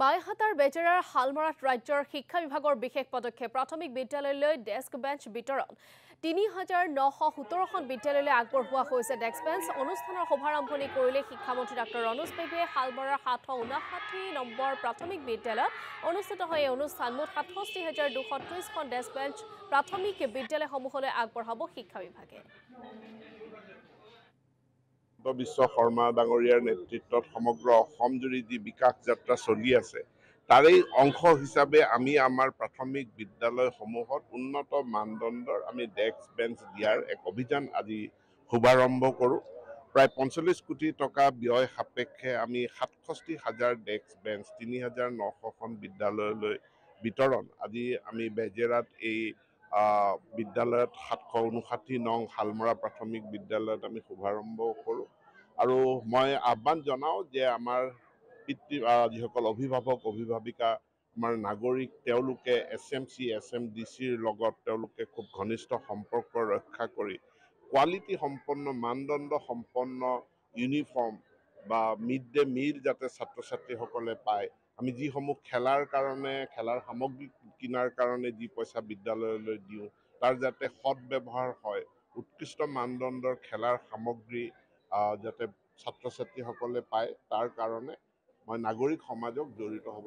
বাইহাটার বেজেরার হালমারাত রাজ্যর শিক্ষা বিভাগের বিশেষ পদক্ষে প্রাথমিক বিদ্যালয় ডেস্ক বেঞ্চ বিতরণ তিন হাজার নশ সতেরো বিদ্যালয় আগবা হয়েছে ডেস্ক বেঞ্চ অনুষ্ঠানের শুভারম্ভণি করলে শিক্ষামন্ত্রী ডক্টর রণোজ বেগে হালমারার সাতশ উনষাঠি নম্বর প্রাথমিক বিদ্যালয় অনুষ্ঠিত হয় এই অনুষ্ঠান মুঠ সাতষষ্টি হাজার দুশো ত্রিশ ডেস্ক বেঞ্চ প্রাথমিক বিদ্যালয় সমূহলে আগবাব শিক্ষা বিভাগে হিমন্ত বিশ্ব শৰ্মা ডাঙৰীয়াৰ নেতৃত্বত সমগ্ৰ অসম জুৰি যি বিকাশ যাত্ৰা চলি আছে তাৰেই অংশ হিচাপে আমি আমাৰ প্ৰাথমিক বিদ্যালয়সমূহত উন্নত মানদণ্ডৰ আমি ডেস্ক বেঞ্চ দিয়াৰ এক অভিযান আজি শুভাৰম্ভ কৰোঁ প্ৰায় পঞ্চল্লিছ কোটি টকা ব্যয় সাপেক্ষে আমি সাতষষ্ঠি হাজাৰ ডেস্ক বেঞ্চ তিনি হাজাৰ নশখন বিদ্যালয়লৈ বিতৰণ আজি আমি বেজেৰাত এই বিদ্যালয়ত সাতশ ঊনষাঠি নং শালমৰা প্ৰাথমিক বিদ্যালয়ত আমি শুভাৰম্ভ কৰোঁ আৰু মই আহ্বান জনাওঁ যে আমাৰ পিতৃ যিসকল অভিভাৱক অভিভাৱিকা আমাৰ নাগৰিক তেওঁলোকে S M C S M D চিৰ লগত তেওঁলোকে খুব ঘনিষ্ঠ সম্পৰ্ক ৰক্ষা কৰি কোৱালিটি সম্পন্ন মানদণ্ড সম্পন্ন ইউনিফৰ্ম বা মিড ডে মিল যাতে ছাত্ৰ ছাত্ৰীসকলে পায় আমি যিসমূহ খেলাৰ কাৰণে খেলাৰ সামগ্ৰী কিনাৰ কাৰণে যি পইচা বিদ্যালয়লৈ দিওঁ তাৰ যাতে সৎ ব্যৱহাৰ হয় উৎকৃষ্ট মানদণ্ডৰ খেলাৰ সামগ্ৰী যাতে ছাত্ৰ ছাত্ৰীসকলে পায় তাৰ কাৰণে মই নাগৰিক সমাজক জড়িত হ'ব